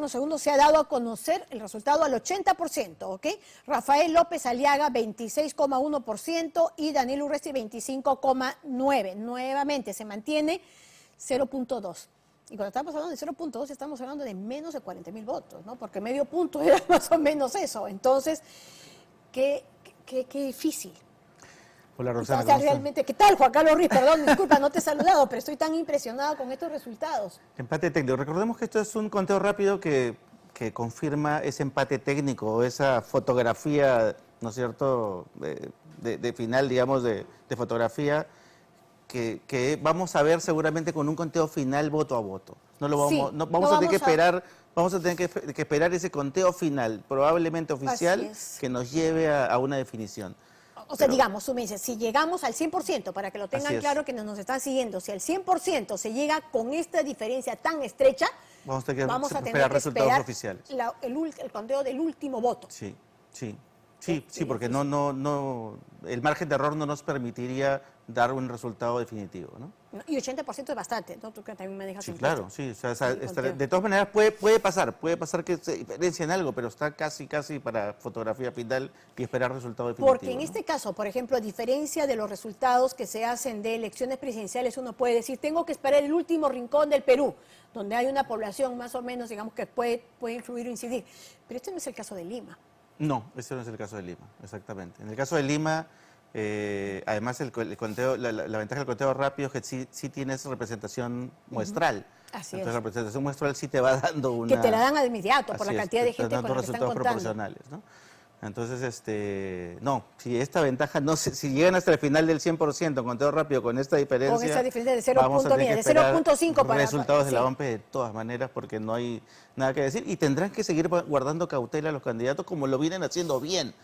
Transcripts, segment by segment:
unos segundos se ha dado a conocer el resultado al 80%, ¿ok? Rafael López Aliaga 26,1% y Daniel Urresti 25,9%. Nuevamente se mantiene 0.2%. Y cuando estamos hablando de 0.2 estamos hablando de menos de 40 mil votos, ¿no? Porque medio punto era más o menos eso. Entonces, qué, qué, qué difícil, Hola Rosana. O realmente, ¿qué tal Juan Carlos Ruiz? Perdón, disculpa, no te he saludado, pero estoy tan impresionado con estos resultados. Empate técnico. Recordemos que esto es un conteo rápido que, que confirma ese empate técnico, esa fotografía, ¿no es cierto?, de, final, digamos, de, fotografía, que, vamos a ver seguramente con un conteo final voto a voto. No lo vamos, vamos a tener que esperar. Vamos a tener que, esperar ese conteo final, probablemente oficial, que nos lleve a una definición. O sea, digamos, Sumencia, si llegamos al 100%, para que lo tengan claro que nos, están siguiendo, si al 100% se llega con esta diferencia tan estrecha, vamos a tener que, vamos esperar resultados oficiales. el, el conteo del último voto. Sí, sí. Sí, este, sí, porque no, no, no, el margen de error no nos permitiría dar un resultado definitivo, ¿no? Y 80% es bastante, ¿no? también me Sí, claro, sí. de todas maneras, puede, puede pasar, puede pasar que se diferencia en algo, pero está casi, casi para fotografía final y esperar resultados definitivo. Porque en este caso, por ejemplo, a diferencia de los resultados que se hacen de elecciones presidenciales, uno puede decir, tengo que esperar el último rincón del Perú, donde hay una población más o menos, digamos, que puede, puede influir o incidir. Pero este no es el caso de Lima. No, este no es el caso de Lima, exactamente. En el caso de Lima eh, además, la, ventaja del conteo rápido es que sí, tienes representación muestral. Entonces, la representación muestral sí te va dando una. Que te la dan al inmediato por la cantidad de gente con que están contando. proporcionales, Entonces, este, no, si esta ventaja, no si, si llegan hasta el final del 100% conteo rápido con esta diferencia. Con esta diferencia de 0.5 para. Resultados de la OMP de todas maneras, porque no hay nada que decir. Y tendrán que seguir guardando cautela a los candidatos como lo vienen haciendo bien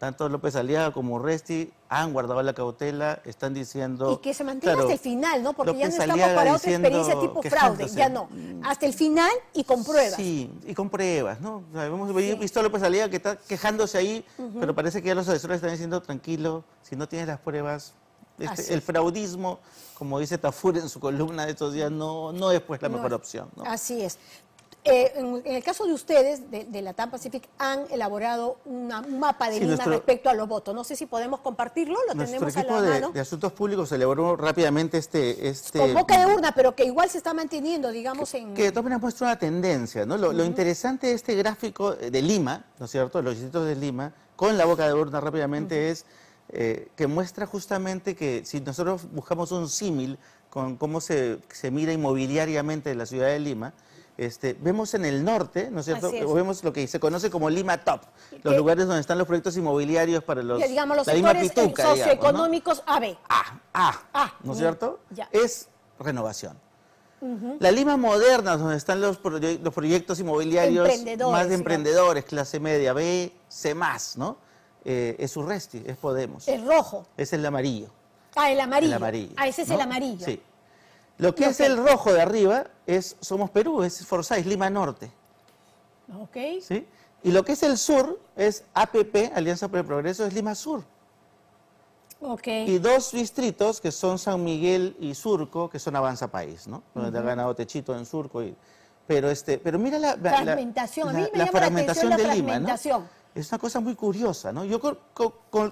tanto López Aliaga como Resti han guardado la cautela, están diciendo... Y que se mantenga hasta el final, ¿no? Porque ya no estamos para otra experiencia tipo fraude, ya no. Hasta el final y con pruebas. Sí, y con pruebas, ¿no? hemos visto a López Aliaga que está quejándose ahí, pero parece que ya los asesores están diciendo, tranquilo, si no tienes las pruebas, este, el fraudismo, como dice Tafur en su columna de estos días, no, no es pues la mejor opción. ¿no? Así es. Eh, en, el caso de ustedes, de, la TAM Pacific, han elaborado un mapa de Lima respecto a los votos. No sé si podemos compartirlo, lo tenemos a la de, Asuntos Públicos elaboró rápidamente este... este Con boca de urna, pero que igual se está manteniendo, digamos, en... Que de todas maneras muestra una tendencia, ¿no? Lo, interesante de este gráfico de Lima, ¿no es cierto?, los distritos de Lima, con la boca de urna rápidamente es... Eh, que muestra justamente que si nosotros buscamos un símil con cómo se, se mira inmobiliariamente la ciudad de Lima, este, vemos en el norte, ¿no es cierto? Vemos lo que se conoce como Lima Top, los lugares donde están los proyectos inmobiliarios para los, digamos, los eh, socioeconómicos A, B. A, A, ¿no es cierto? Es renovación. La Lima moderna, donde están los, proyectos inmobiliarios más de emprendedores, clase media, B, C ¿no? Eh, es Urresti, es Podemos. El rojo. Es el amarillo. Ah, el amarillo. El amarillo. Ah, ese es el amarillo. Sí. Lo que es el rojo de arriba somos Perú, es es Lima Norte. Y lo que es el sur es APP, Alianza por el Progreso, es Lima Sur. Y dos distritos que son San Miguel y Surco, que son Avanza País, ¿no? Donde ha ganado Techito en Surco. Y, pero, este, pero mira la, fragmentación, la, fragmentación de Lima. Es una cosa muy curiosa, ¿no? Yo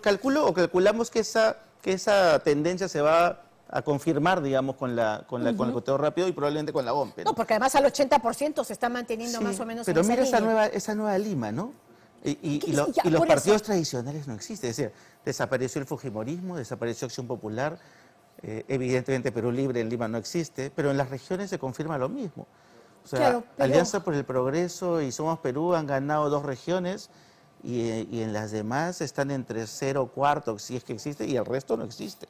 calculo o calculamos que esa, que esa tendencia se va a confirmar, digamos, con, la, con, el conteo rápido y probablemente con la bombe. ¿no? porque además al 80% se está manteniendo más o menos Pero mira esa, nueva, esa nueva Lima, ¿no? Y, los partidos tradicionales no existen. Es decir, desapareció el Fujimorismo, desapareció Acción Popular, eh, evidentemente Perú Libre en Lima no existe, pero en las regiones se confirma lo mismo. O sea, Alianza por el Progreso y Somos Perú han ganado dos regiones eh, y, en las demás están entre cero cuarto, si es que existe, y el resto no existe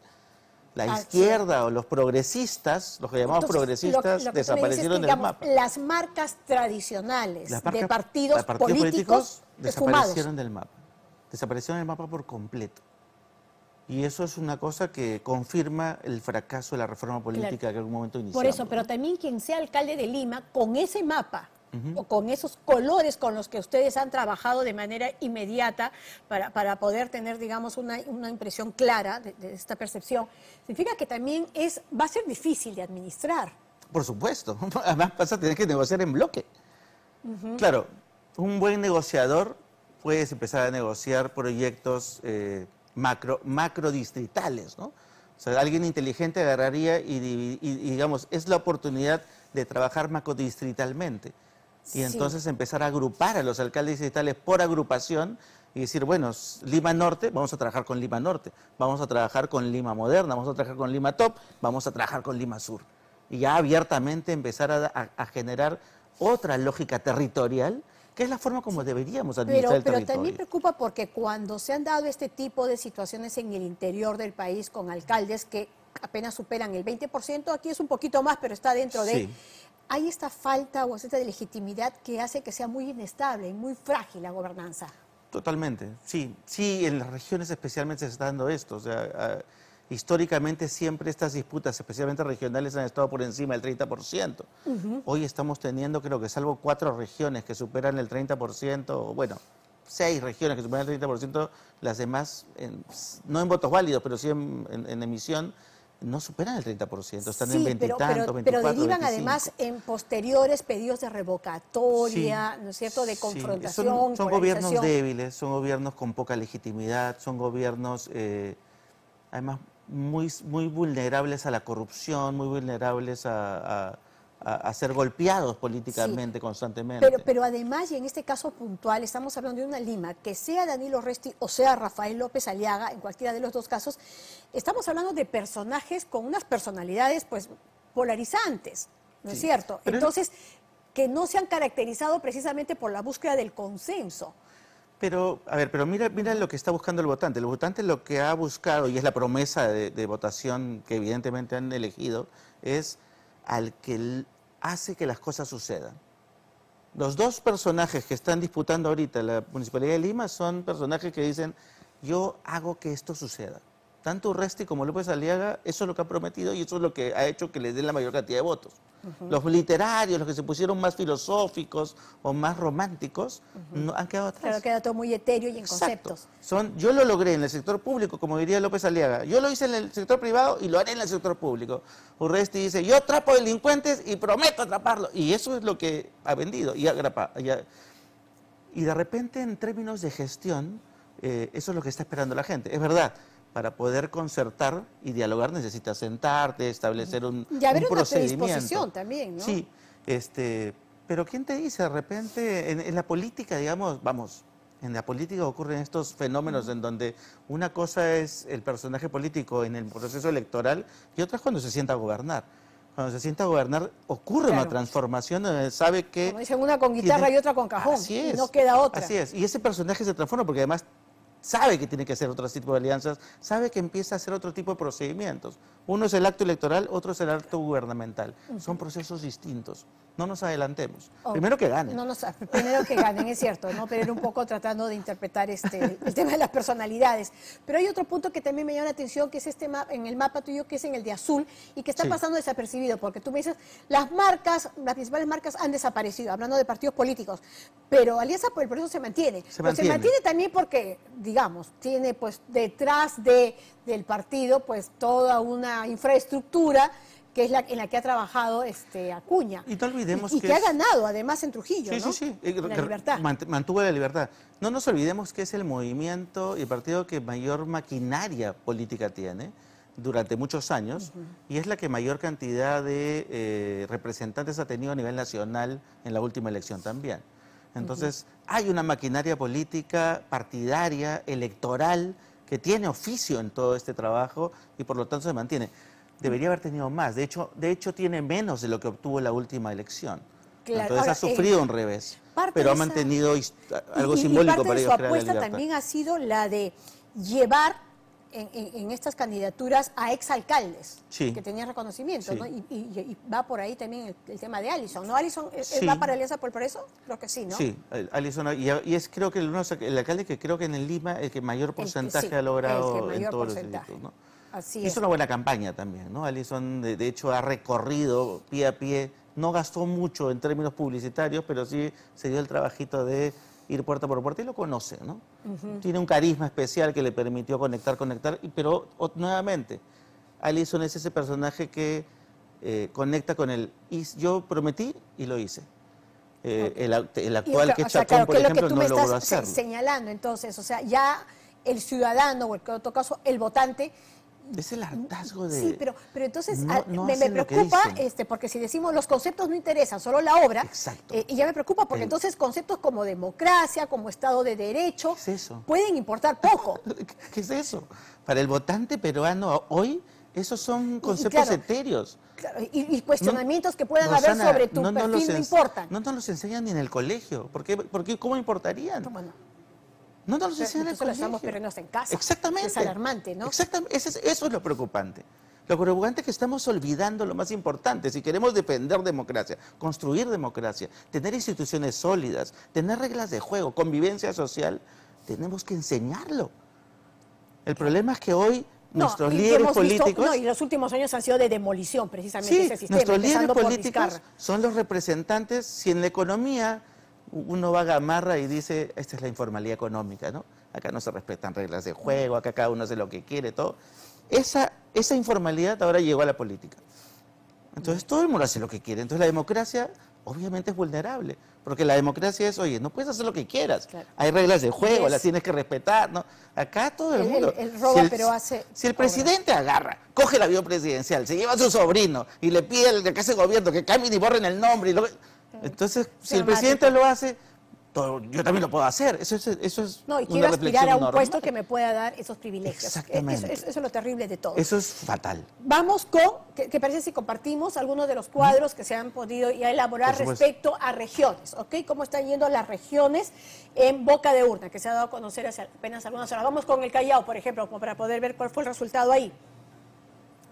la ah, izquierda o los progresistas, los que llamamos progresistas, desaparecieron del mapa. Las marcas tradicionales de partidos, políticos, desaparecieron del mapa. Desaparecieron del mapa por completo. Y eso es una cosa que confirma el fracaso de la reforma política que en algún momento inició. Por eso, pero también quien sea alcalde de Lima, con ese mapa, o con esos colores con los que ustedes han trabajado de manera inmediata para, para poder tener, digamos, una, una impresión clara de, esta percepción, significa que también es, va a ser difícil de administrar. Por supuesto, además pasa a tener que negociar en bloque. Claro, un buen negociador puedes empezar a negociar proyectos eh, macro, macrodistritales ¿no? O sea, alguien inteligente agarraría y, digamos, es la oportunidad de trabajar macrodistritalmente y entonces empezar a agrupar a los alcaldes distritales por agrupación y decir, bueno, Lima Norte, vamos a trabajar con Lima Norte, vamos a trabajar con Lima Moderna, vamos a trabajar con Lima Top, vamos a trabajar con Lima Sur. Y ya abiertamente empezar a, generar otra lógica territorial que es la forma como deberíamos administrar el territorio. Pero también preocupa porque cuando se han dado este tipo de situaciones en el interior del país con alcaldes que apenas superan el 20%, aquí es un poquito más, pero está dentro de hay esta falta o esta de legitimidad que hace que sea muy inestable y muy frágil la gobernanza. Totalmente, sí, sí, en las regiones especialmente se está dando esto. O sea, ah, históricamente siempre estas disputas, especialmente regionales, han estado por encima del 30%. Hoy estamos teniendo, creo que salvo cuatro regiones que superan el 30%, bueno, seis regiones que superan el 30%, las demás, no en votos válidos, pero sí en emisión, no superan el 30%, están en 20 pero, y tanto, pero, derivan además en posteriores pedidos de revocatoria, ¿no es cierto?, de confrontación. Son, gobiernos débiles, son gobiernos con poca legitimidad, son gobiernos eh, además muy, muy vulnerables a la corrupción, muy vulnerables a a, ser golpeados políticamente constantemente. Pero, pero además, y en este caso puntual, estamos hablando de una Lima, que sea Danilo Resti o sea Rafael López Aliaga, en cualquiera de los dos casos, estamos hablando de personajes con unas personalidades pues polarizantes, ¿no es cierto? Entonces, que no se han caracterizado precisamente por la búsqueda del consenso. Pero, a ver, pero mira, mira lo que está buscando el votante. El votante lo que ha buscado, y es la promesa de votación que evidentemente han elegido, es al que hace que las cosas sucedan. Los dos personajes que están disputando ahorita la Municipalidad de Lima son personajes que dicen, yo hago que esto suceda tanto Urresti como López Aliaga, eso es lo que ha prometido y eso es lo que ha hecho que les den la mayor cantidad de votos. Los literarios, los que se pusieron más filosóficos o más románticos, no, han quedado atrás. Claro, queda todo muy etéreo y en conceptos. Son, yo lo logré en el sector público, como diría López Aliaga. Yo lo hice en el sector privado y lo haré en el sector público. Urresti dice, yo atrapo delincuentes y prometo atraparlos. Y eso es lo que ha vendido y agrapa. Y, de repente, en términos de gestión, eh, eso es lo que está esperando la gente. Es verdad, para poder concertar y dialogar necesitas sentarte, establecer un, procedimiento. también, ¿no? Sí, este, pero ¿quién te dice de repente en, la política, digamos, vamos, en la política ocurren estos fenómenos en donde una cosa es el personaje político en el proceso electoral y otra es cuando se sienta a gobernar. Cuando se sienta a gobernar ocurre una transformación sabe que... Como dicen, una con guitarra y otra con cajón. no queda otra. Así es. Y ese personaje se transforma porque además sabe que tiene que hacer otro tipo de alianzas, sabe que empieza a hacer otro tipo de procedimientos. Uno es el acto electoral, otro es el acto gubernamental. Son procesos distintos no nos adelantemos. primero que ganen. No primero que ganen, es cierto, ¿no? Pero era un poco tratando de interpretar este, el tema de las personalidades. Pero hay otro punto que también me llama la atención, que es este mapa, en el mapa tuyo, que es en el de azul, y que está pasando desapercibido, porque tú me dices, las marcas, las principales marcas han desaparecido, hablando de partidos políticos, pero Alianza por el se mantiene. Se mantiene. se mantiene también porque, digamos, tiene pues detrás de, del partido pues toda una infraestructura que es la en la que ha trabajado este, Acuña. Y que, ha ganado además en Trujillo, La eh, libertad. Mantuvo la libertad. No nos olvidemos que es el movimiento y partido que mayor maquinaria política tiene durante muchos años y es la que mayor cantidad de eh, representantes ha tenido a nivel nacional en la última elección también. Entonces, hay una maquinaria política, partidaria, electoral, que tiene oficio en todo este trabajo y por lo tanto se mantiene debería haber tenido más. De hecho, de hecho tiene menos de lo que obtuvo en la última elección. Claro. Entonces ha sufrido eh, un revés, pero ha mantenido algo simbólico parte de Su apuesta también ha sido la de llevar en, estas candidaturas a exalcaldes que tenían reconocimiento, y, va por ahí también el, tema de Allison, ¿no? Allison ¿e, e va para Alianza por eso, creo que sí, ¿no? Sí, Allison, y, es creo que el, el, alcalde que creo que en el Lima el que mayor porcentaje ha logrado en todos los es. Hizo una buena campaña también, ¿no? Alison, de, hecho, ha recorrido pie a pie, no gastó mucho en términos publicitarios, pero sí se dio el trabajito de ir puerta por puerta y lo conoce, ¿no? Tiene un carisma especial que le permitió conectar, conectar, pero nuevamente, Alison es ese personaje que eh, conecta con el yo prometí y lo hice. Eh, el, actual que está por ejemplo, me estás señalando, entonces, o sea, ya el ciudadano, o en otro caso, el votante, es el hartazgo de... Sí, pero, entonces ah, me, preocupa, este, porque si decimos los conceptos no interesan, solo la obra, eh, y ya me preocupa porque entonces conceptos como democracia, como Estado de Derecho, pueden importar poco. ¿Qué es eso? Para el votante peruano hoy, esos son conceptos etéreos. y, cuestionamientos que puedan haber sobre tu perfil no, importan. No nos los enseñan ni en el colegio. ¿Por qué, ¿Cómo importarían? No nos los enseñan en el colegio. estamos perdiendo en casa. Exactamente. Es alarmante, ¿no? Exactamente. Eso es, lo preocupante. Lo preocupante es que estamos olvidando lo más importante. Si queremos defender democracia, construir democracia, tener instituciones sólidas, tener reglas de juego, convivencia social, tenemos que enseñarlo. El problema es que hoy nuestros líderes políticos. y los últimos años han sido de demolición precisamente ese sistema. Nuestros líderes políticos son los representantes, si en la economía uno va a Gamarra y dice, esta es la informalidad económica, ¿no? Acá no se respetan reglas de juego, acá cada uno hace lo que quiere, todo. Esa, esa informalidad ahora llegó a la política. Entonces todo el mundo hace lo que quiere. Entonces la democracia obviamente es vulnerable, porque la democracia es, oye, no puedes hacer lo que quieras. Hay reglas de juego, las tienes que respetar. ¿no? Acá todo el, mundo... si el, pero hace... Si el presidente agarra, coge el avión presidencial, se lleva a su sobrino y le pide al que hace gobierno que cambien y borren el nombre y lo... Entonces, si el presidente lo hace, yo también lo puedo hacer. Eso es, eso es no, y quiero aspirar a un puesto que me pueda dar esos privilegios. Exactamente. Eso, es lo terrible de todo. Eso es fatal. Vamos con, que parece si compartimos algunos de los cuadros que se han podido ya elaborar respecto a regiones? ¿Ok? ¿Cómo están yendo las regiones en boca de urna, que se ha dado a conocer hace apenas algunas horas? Vamos con el Callao, por ejemplo, para poder ver cuál fue el resultado ahí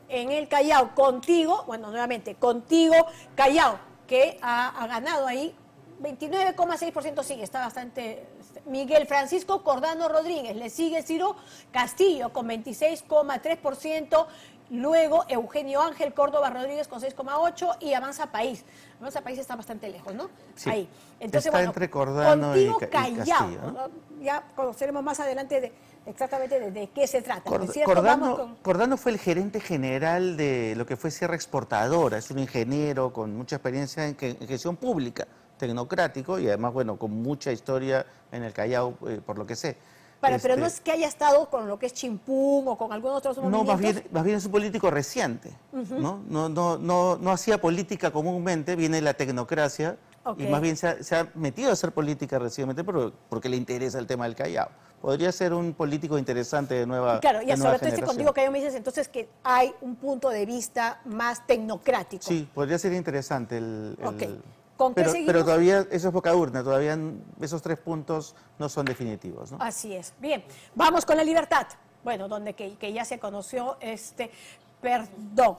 en el Callao, contigo, bueno, nuevamente, contigo, Callao, que ha, ganado ahí 29,6% sigue, está bastante. Miguel Francisco Cordano Rodríguez, le sigue Ciro Castillo con 26,3%, luego Eugenio Ángel Córdoba Rodríguez con 6,8% y Avanza País. Avanza País está bastante lejos, ¿no? Sí, Entonces, está entre Cordano y, Castillo, Ya conoceremos más adelante de exactamente de, qué se trata. Cordano, fue el gerente general de lo que fue Sierra Exportadora, es un ingeniero con mucha experiencia en, gestión pública, tecnocrático y además, bueno, con mucha historia en el Callao, eh, por lo que sé. pero no este es que haya estado con lo que es Chimpum o con algunos otros movimientos. No, más bien, más es un político reciente, ¿no? No, no, no, no hacía política comúnmente, viene la tecnocracia y más bien se ha, metido a hacer política recientemente porque le interesa el tema del Callao. Podría ser un político interesante de nueva. claro, y sobre todo este contigo Callao me dices entonces que hay un punto de vista más tecnocrático. Sí, podría ser interesante el. el pero, pero, todavía eso es boca urna, todavía esos tres puntos no son definitivos. Así es. Bien, vamos con la libertad. Bueno, donde que, que ya se conoció este perdón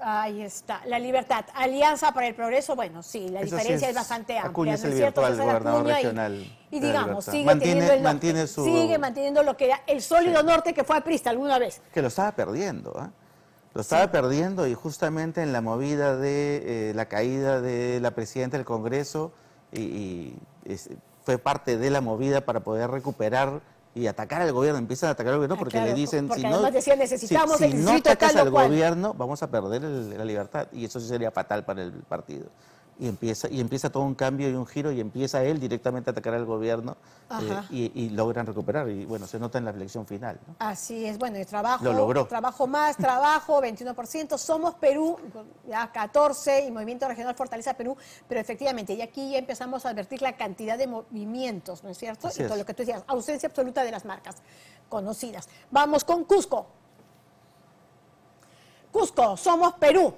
Ahí está, la libertad. Alianza para el progreso, bueno, sí, la diferencia es, bastante amplia. Acuña es el virtual gobernador regional. Y, digamos, sigue manteniendo sigue manteniendo lo que era el sólido norte que fue a Prista alguna vez. Que lo estaba perdiendo, ¿ah? Lo estaba perdiendo y justamente en la movida de eh, la caída de la presidenta del Congreso y, fue parte de la movida para poder recuperar y atacar al gobierno, empiezan a atacar al gobierno ah, porque le dicen, si no, decían, necesitamos si no atacas al gobierno, vamos a perder la libertad y eso sí sería fatal para el partido y empieza, y empieza todo un cambio y un giro y empieza él directamente a atacar al gobierno eh, y, logran recuperar. Y bueno, se nota en la elección final. Así es, bueno, y trabajo, logró. trabajo más, trabajo, 21%, Somos Perú, ya 14 y Movimiento Regional Fortaleza Perú, pero efectivamente, y aquí ya empezamos a advertir la cantidad de movimientos, ¿no es cierto? y todo lo que tú decías, ausencia absoluta de las marcas conocidas. Vamos con Cusco. Cusco, somos Perú.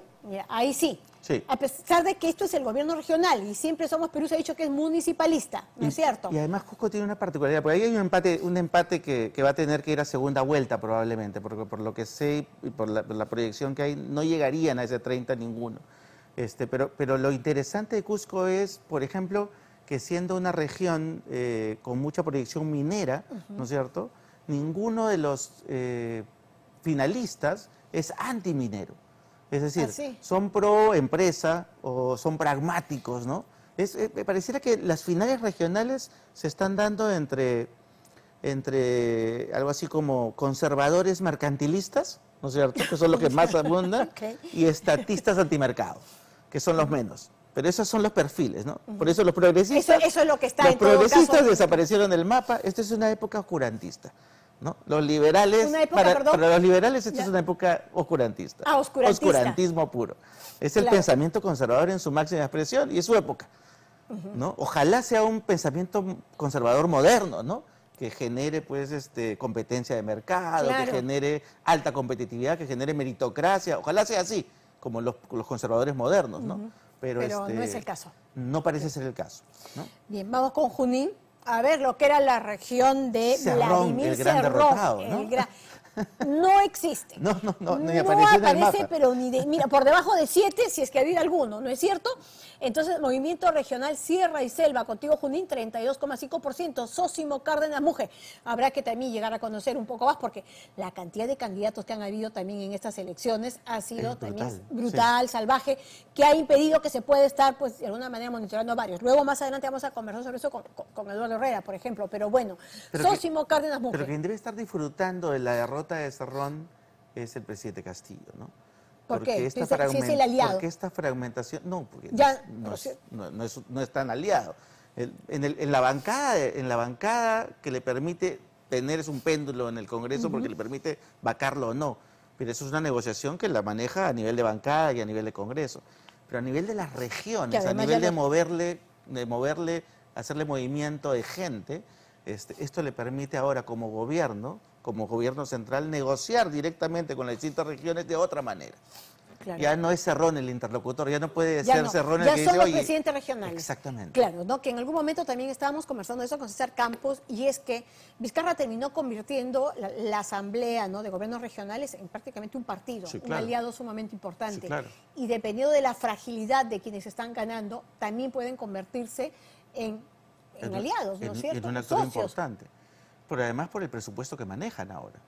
Ahí sí, a pesar de que esto es el gobierno regional y siempre Somos Perú se ha dicho que es municipalista, ¿no es cierto? Y además Cusco tiene una particularidad, porque ahí hay un empate, un empate que, va a tener que ir a segunda vuelta probablemente, porque por lo que sé y por la, proyección que hay, no llegarían a ese 30 ninguno. Este, pero, pero lo interesante de Cusco es, por ejemplo, que siendo una región eh, con mucha proyección minera, ¿no es cierto? Ninguno de los eh, finalistas es antiminero. Es decir, son pro empresa o son pragmáticos, ¿no? Eh, me pareciera que las finales regionales se están dando entre, entre algo así como conservadores mercantilistas, ¿no es cierto? Que son los que más abundan, y estatistas antimercado, que son los menos. Pero esos son los perfiles, ¿no? Por eso los progresistas. desaparecieron del mapa. Esta es una época oscurantista. Los liberales, para, los liberales esta es una época ah, oscurantista. Oscurantismo puro. Es el pensamiento conservador en su máxima expresión y es su época. ¿no? Ojalá sea un pensamiento conservador moderno, ¿no? que genere pues este competencia de mercado, que genere alta competitividad, que genere meritocracia, ojalá sea así, como los, conservadores modernos, ¿no? Pero, no este, es el caso. No parece ser el caso. Bien, vamos con Junín a ver, lo que era la región de Cerrón, Vladimir el gran Cerrón, derrotado, ¿no? el gran, no existe. No, no, no, aparece, no aparece pero ni de, mira, por debajo de siete, si es que ha habido alguno, ¿no es cierto? Entonces, Movimiento Regional Sierra y Selva, contigo Junín, 32,5%, Sósimo Cárdenas Mujer. Habrá que también llegar a conocer un poco más, porque la cantidad de candidatos que han habido también en estas elecciones ha sido también brutal, salvaje, que ha impedido que se pueda estar, pues, de alguna manera monitorando a varios. Luego, más adelante, vamos a conversar sobre eso con, con, Eduardo Herrera, por ejemplo, pero bueno, Cárdenas Mujer. Pero quien debe estar disfrutando de la derrota de Serrón es el presidente Castillo, ¿no? ¿Por porque qué? Esta esta fragmentación, no, porque no, es, no, tan aliado. en, la bancada, en la bancada que le permite tener es un péndulo en el Congreso porque le permite vacarlo o no. Pero eso es una negociación que la maneja a nivel de bancada y a nivel de Congreso. Pero a nivel de las regiones, a nivel de moverle, de moverle, hacerle movimiento de gente, este, esto le permite ahora como gobierno como gobierno central, negociar directamente con las distintas regiones de otra manera. Ya no es Cerrón el interlocutor, ya no puede ser Cerrón el ya que son los presidentes regionales. Exactamente. Claro, ¿no? que en algún momento también estábamos conversando eso con César Campos y es que Vizcarra terminó convirtiendo la, asamblea ¿no? de gobiernos regionales en prácticamente un partido, un aliado sumamente importante. Y dependiendo de la fragilidad de quienes están ganando, también pueden convertirse en, aliados, ¿no es cierto? En un actor importante. Pero además por el presupuesto que manejan ahora.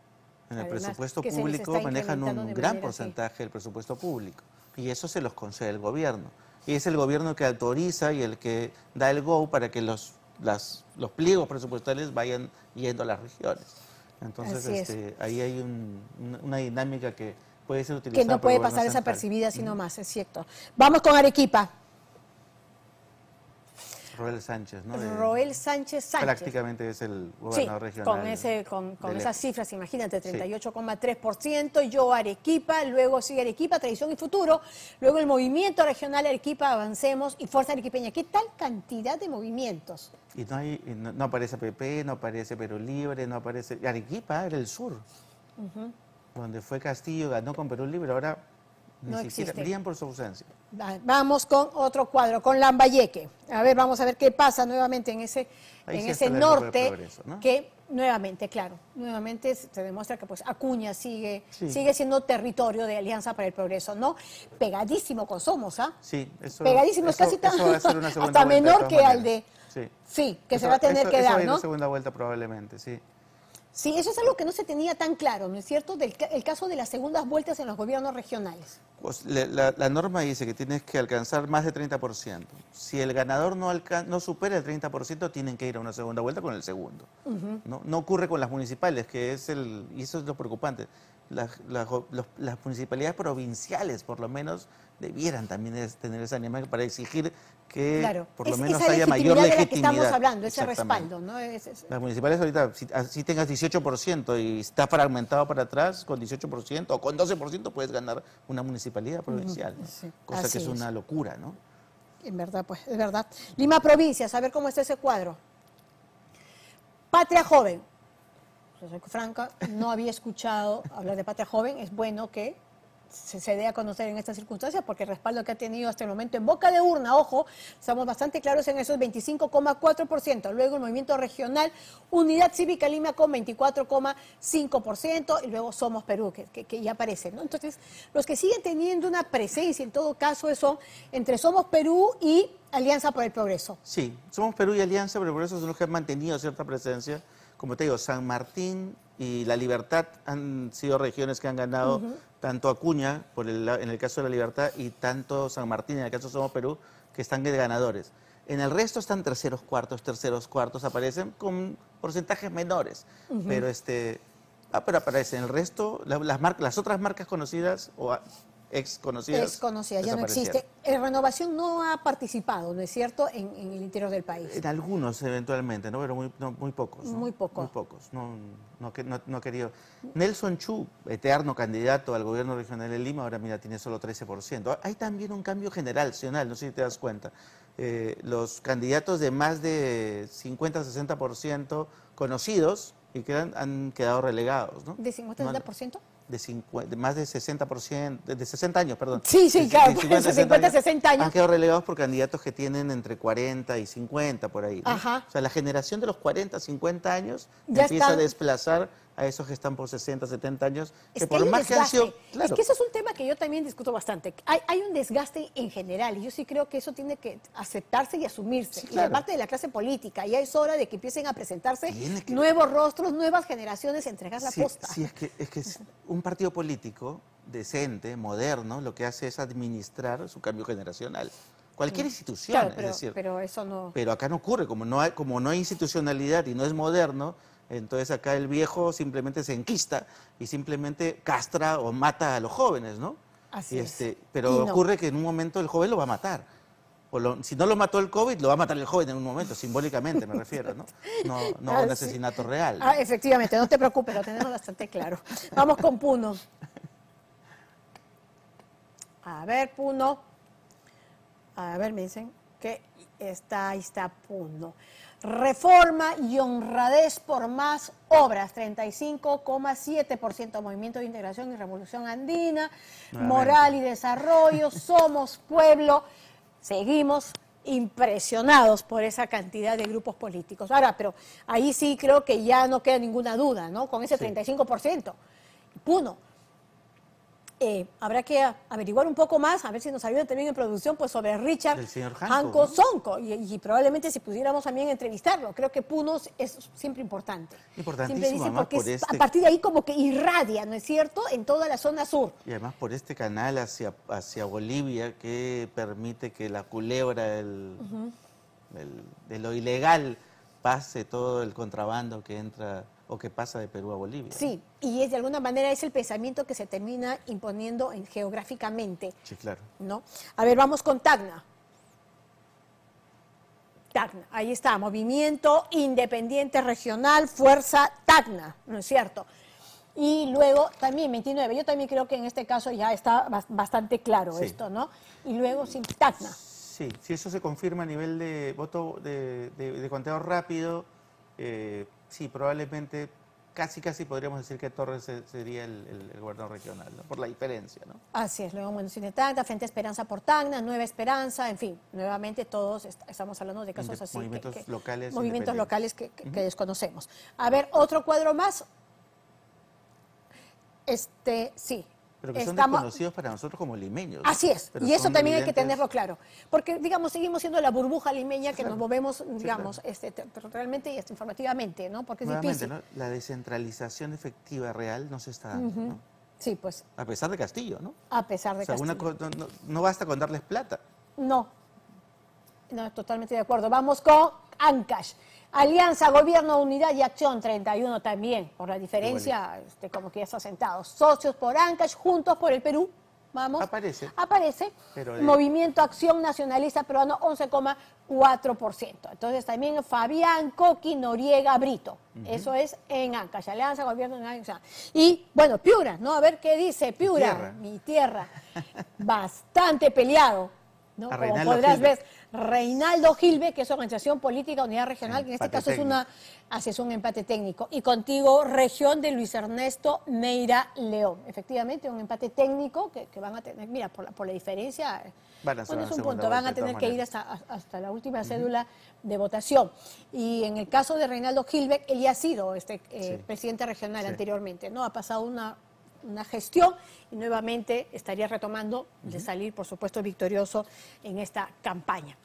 En el presupuesto público manejan un gran porcentaje del presupuesto público. Y eso se los concede el gobierno. Y es el gobierno que autoriza y el que da el go para que los, las, los pliegos presupuestales vayan yendo a las regiones. Entonces, este, ahí hay una dinámica que puede ser utilizada. Que no puede pasar desapercibida, sino más, es cierto. Vamos con Arequipa. Roel Sánchez, ¿no? Roel Sánchez Sánchez. Prácticamente es el gobernador regional. Con, ese, con, esas cifras, imagínate, 38,3%. Yo Arequipa, luego sigue Arequipa, Tradición y Futuro, luego el movimiento regional Arequipa, Avancemos y Fuerza Arequipeña. ¿Qué tal cantidad de movimientos? Y no, hay, no, aparece PP, no aparece Perú Libre, no aparece. Arequipa era el sur, donde fue Castillo, ganó con Perú Libre, ahora no siquiera. Existe. por su ausencia. Vamos con otro cuadro, con Lambayeque. A ver, vamos a ver qué pasa nuevamente en ese, en ese norte, que nuevamente, claro, nuevamente se demuestra que pues Acuña sigue, sigue siendo territorio de Alianza para el Progreso, ¿no? Pegadísimo con Somos, ¿ah? Sí, eso, Pegadísimo, es casi tan, hasta menor que al de... Sí, que se va a tener que dar, ¿no? segunda vuelta probablemente, sí. Sí, eso es algo que no se tenía tan claro, ¿no es cierto? Del el caso de las segundas vueltas en los gobiernos regionales. Pues la, norma dice que tienes que alcanzar más de 30%. Si el ganador no, no supera el 30%, tienen que ir a una segunda vuelta con el segundo. ¿no? ocurre con las municipales, que es el. Y eso es lo preocupante. las municipalidades provinciales, por lo menos, debieran también tener esa animación para exigir que por lo menos haya mayor legitimidad. De la que estamos hablando, ese respaldo. Las municipales ahorita, si, ah, tengas 18% y está fragmentado para atrás, con 18% o con 12% puedes ganar una municipalidad provincial, cosa que es, una locura, ¿no? En verdad, pues, es verdad. Lima Provincia, a ver cómo está ese cuadro. Patria Joven. Franca, no había escuchado hablar de Patria Joven. Es bueno que se, dé a conocer en estas circunstancias, porque el respaldo que ha tenido hasta el momento en boca de urna, ojo, estamos bastante claros en esos 25,4%. Luego el movimiento regional, Unidad Cívica Lima con 24,5%, y luego Somos Perú, que, ya aparece, ¿no? Entonces, los que siguen teniendo una presencia, en todo caso, eso entre Somos Perú y Alianza por el Progreso. Sí, Somos Perú y Alianza por el Progreso son los que han mantenido cierta presencia como te digo, San Martín y La Libertad han sido regiones que han ganado tanto Acuña en el caso de La Libertad y tanto San Martín en el caso de Somos Perú, que están ganadores. En el resto están terceros, cuartos, terceros, cuartos, aparecen con porcentajes menores, pero este, ah, pero aparecen. El resto, las, las otras marcas conocidas o ex conocidas. Ex conocidas, ya no existe. El eh, Renovación no ha participado, ¿no es cierto?, en, el interior del país. En algunos, eventualmente, ¿no? pero muy, pocos. Muy pocos. Muy pocos. No, no, no, querido. Nelson Chu, eterno candidato al gobierno regional de Lima, ahora mira, tiene solo 13%. Hay también un cambio generacional, no sé si te das cuenta. Eh, los candidatos de más de 50-60% conocidos y que han, quedado relegados. ¿no? ¿De 50-60%? de, 50, de más de 60%, de 60 años, perdón. Sí, sí, claro, de 50, 50, 60 años. Han quedado relegados por candidatos que tienen entre 40 y 50 por ahí. Ajá. O sea, la generación de los 40, 50 años empieza a desplazar a esos que están por 60, 70 años, que, por más que han Es que eso es un tema que yo también discuto bastante. Hay, un desgaste en general y yo sí creo que eso tiene que aceptarse y asumirse. Y aparte de la clase política, ya es hora de que empiecen a presentarse nuevos rostros, nuevas generaciones, entregar la posta. Sí, es que, es un partido político decente, moderno, lo que hace es administrar su cambio generacional. Cualquier mm. institución, es decir. Pero eso no. Pero acá no ocurre, como no hay, como no hay institucionalidad y no es moderno, entonces acá el viejo simplemente se enquista y simplemente castra o mata a los jóvenes, ¿no? Así es. Este, pero ocurre que en un momento el joven lo va a matar. O si no lo mató el COVID, lo va a matar el joven en un momento, simbólicamente me refiero, ¿no? No, no un ah, asesinato real. Ah, efectivamente, no te preocupes, lo tenemos bastante claro. Vamos con Puno. A ver, Puno. A ver, me dicen que está, ahí está Puno. Reforma y honradez por más obras, 35,7%, Movimiento de Integración y Revolución Andina, Moral y Desarrollo, Somos Pueblo, seguimos impresionados por esa cantidad de grupos políticos. Ahora, pero ahí sí creo que ya no queda ninguna duda, ¿no? Con ese 35%. Puno, eh, habrá que averiguar un poco más, a ver si nos ayuda también en producción, pues sobre Richard Sonco, y, probablemente si pudiéramos también entrevistarlo. Creo que Punos es siempre importante. Siempre dice porque a este partir de ahí como que irradia, ¿no es cierto?, en toda la zona sur. Y además por este canal hacia, hacia Bolivia que permite que la culebra de lo ilegal pase todo el contrabando que entra o que pasa de Perú a Bolivia. Sí, y es de alguna manera es el pensamiento que se termina imponiendo geográficamente. Sí, claro. ¿no? A ver, vamos con Tacna. Tacna, ahí está, Movimiento Independiente Regional Fuerza Tacna, ¿no es cierto? Y luego también 29, yo también creo que en este caso ya está bastante claro esto, ¿no? Y luego sin Tacna. Sí, si eso se confirma a nivel de voto de, conteo rápido, eh, sí, probablemente casi casi podríamos decir que Torres sería el, el, gobernador regional, por la diferencia, ¿no? Así es, luego Cine Tacna, Frente Esperanza por Tacna, Nueva Esperanza, en fin, nuevamente todos estamos hablando de casos así. Movimientos locales. Movimientos locales que, desconocemos. A ver, otro cuadro más. Este, sí, pero que son desconocidos para nosotros como limeños. Así es, y eso también hay que tenerlo claro. Porque, digamos, seguimos siendo la burbuja limeña que nos movemos, digamos, este, territorialmente y informativamente, ¿no? Porque es difícil. La descentralización efectiva real no se está dando, Sí, pues. A pesar de Castillo, ¿no? A pesar de Castillo. no, no basta con darles plata. No. No, totalmente de acuerdo. Vamos con Ancash. Alianza, Gobierno, Unidad y Acción 31 también, por la diferencia, este, como que ya está sentado. Socios por Ancash, Juntos por el Perú, vamos. Aparece. Aparece. Movimiento Acción Nacionalista Peruano, 11,4%. Entonces también Fabián Coqui Noriega Brito. Eso es en Ancash, Alianza, Gobierno, Unidad y Acción. Y bueno, Piura, ¿no? A ver qué dice Piura, Mi tierra. Bastante peleado como podrás ver, Reinaldo Gilbeck, que es organización política Unidad Regional, que en este caso es una es un empate técnico. Y contigo, región de Luis Ernesto Meira León. Efectivamente, un empate técnico que, van a tener, mira, por la, por la diferencia, un punto, van a tener que ir hasta, hasta la última cédula de votación. Y en el caso de Reinaldo Gilbeck, él ya ha sido este eh, presidente regional anteriormente, ¿no? Ha pasado una una gestión y nuevamente estaría retomando de salir, por supuesto, victorioso en esta campaña.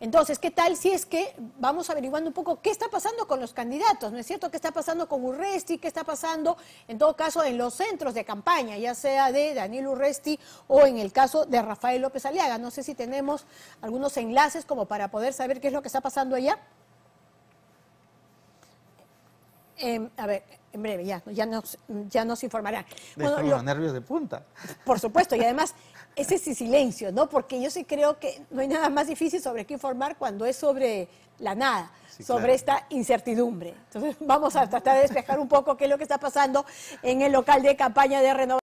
Entonces, ¿qué tal si es que vamos averiguando un poco qué está pasando con los candidatos? ¿No es cierto? ¿Qué está pasando con Urresti? ¿Qué está pasando, en todo caso, en los centros de campaña, ya sea de Daniel Urresti o en el caso de Rafael López Aliaga? No sé si tenemos algunos enlaces como para poder saber qué es lo que está pasando allá. Em, a ver, en breve, ya, ya, nos, ya nos informará. los nervios de punta. Por supuesto, y además ese silencio, ¿no? Porque yo sí creo que no hay nada más difícil sobre qué informar cuando es sobre la nada, sobre esta incertidumbre. Entonces vamos a tratar de despejar un poco qué es lo que está pasando en el local de campaña de renovación.